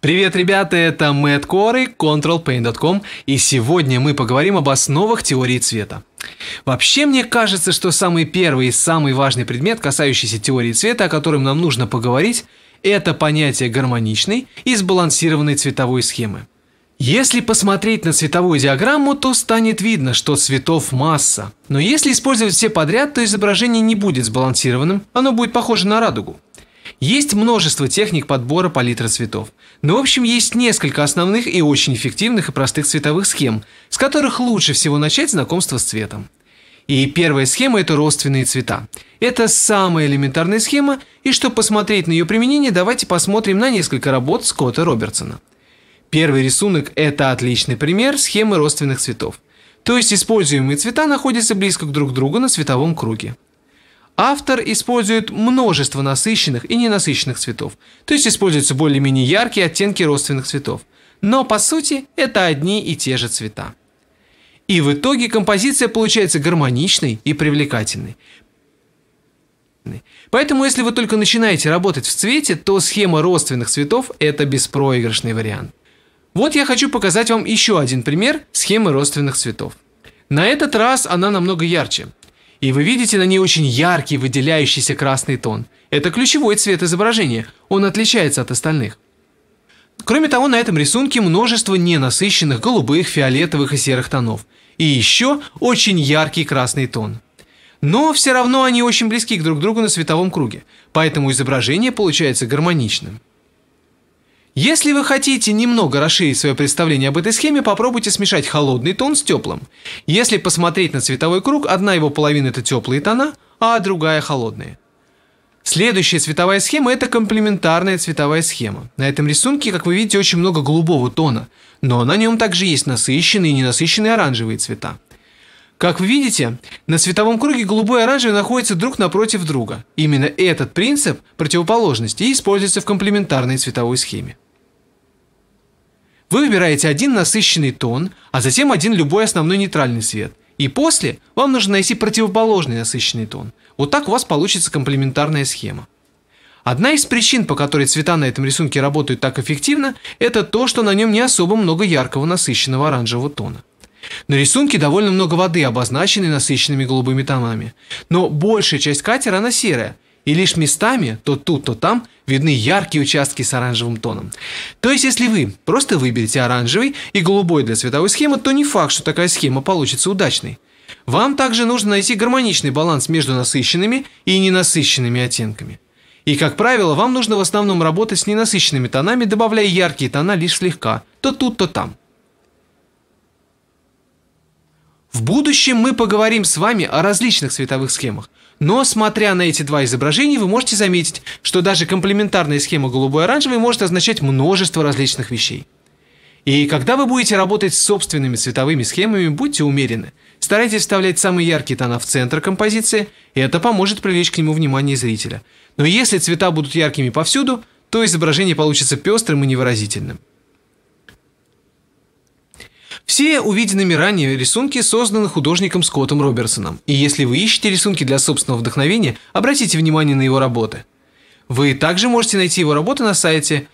Привет, ребята, это Мэтт Коры, ControlPaint.com, и сегодня мы поговорим об основах теории цвета. Вообще, мне кажется, что самый первый и самый важный предмет, касающийся теории цвета, о котором нам нужно поговорить, это понятие гармоничной и сбалансированной цветовой схемы. Если посмотреть на цветовую диаграмму, то станет видно, что цветов масса. Но если использовать все подряд, то изображение не будет сбалансированным, оно будет похоже на радугу. Есть множество техник подбора палитры цветов. Но ну, в общем есть несколько основных и очень эффективных и простых цветовых схем, с которых лучше всего начать знакомство с цветом. И первая схема – это родственные цвета. Это самая элементарная схема, и чтобы посмотреть на ее применение, давайте посмотрим на несколько работ Скотта Робертсона. Первый рисунок – это отличный пример схемы родственных цветов. То есть используемые цвета находятся близко друг к другу на цветовом круге. Автор использует множество насыщенных и ненасыщенных цветов, то есть используются более-менее яркие оттенки родственных цветов. Но по сути это одни и те же цвета. И в итоге композиция получается гармоничной и привлекательной. Поэтому если вы только начинаете работать в цвете, то схема родственных цветов – это беспроигрышный вариант. Вот я хочу показать вам еще один пример схемы родственных цветов. На этот раз она намного ярче. И вы видите на ней очень яркий выделяющийся красный тон. Это ключевой цвет изображения, он отличается от остальных. Кроме того, на этом рисунке множество ненасыщенных голубых, фиолетовых и серых тонов. И еще очень яркий красный тон. Но все равно они очень близки друг к другу на световом круге, поэтому изображение получается гармоничным. Если вы хотите немного расширить свое представление об этой схеме, попробуйте смешать холодный тон с теплым. Если посмотреть на цветовой круг, одна его половина – это теплые тона, а другая – холодные. Следующая цветовая схема – это комплементарная цветовая схема. На этом рисунке, как вы видите, очень много голубого тона, но на нем также есть насыщенные и ненасыщенные оранжевые цвета. Как вы видите, на цветовом круге голубой и оранжевый находятся друг напротив друга. Именно этот принцип противоположности используется в комплементарной цветовой схеме. Вы выбираете один насыщенный тон, а затем один любой основной нейтральный цвет. И после вам нужно найти противоположный насыщенный тон. Вот так у вас получится комплементарная схема. Одна из причин, по которой цвета на этом рисунке работают так эффективно, это то, что на нем не особо много яркого насыщенного оранжевого тона. На рисунке довольно много воды, обозначенной насыщенными голубыми тонами. Но большая часть катера она серая – и лишь местами, то тут, то там, видны яркие участки с оранжевым тоном. То есть, если вы просто выберете оранжевый и голубой для цветовой схемы, то не факт, что такая схема получится удачной. Вам также нужно найти гармоничный баланс между насыщенными и ненасыщенными оттенками. И, как правило, вам нужно в основном работать с ненасыщенными тонами, добавляя яркие тона лишь слегка, то тут, то там. В будущем мы поговорим с вами о различных цветовых схемах. Но смотря на эти два изображения, вы можете заметить, что даже комплементарная схема голубой-оранжевой может означать множество различных вещей. И когда вы будете работать с собственными цветовыми схемами, будьте умерены. Старайтесь вставлять самые яркие тона в центр композиции, и это поможет привлечь к нему внимание зрителя. Но если цвета будут яркими повсюду, то изображение получится пестрым и невыразительным. Все увиденными ранее рисунки созданы художником Скоттом Робертсоном, и если вы ищете рисунки для собственного вдохновения, обратите внимание на его работы. Вы также можете найти его работы на сайте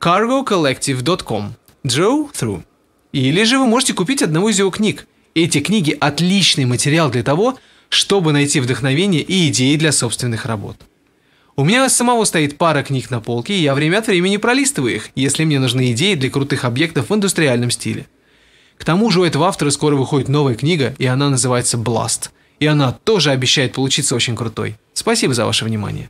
cargocollective.com Draw Through. Или же вы можете купить одного из его книг. Эти книги – отличный материал для того, чтобы найти вдохновение и идеи для собственных работ. У меня у самого стоит пара книг на полке, и я время от времени пролистываю их, если мне нужны идеи для крутых объектов в индустриальном стиле. К тому же у этого автора скоро выходит новая книга, и она называется «Бласт». И она тоже обещает получиться очень крутой. Спасибо за ваше внимание.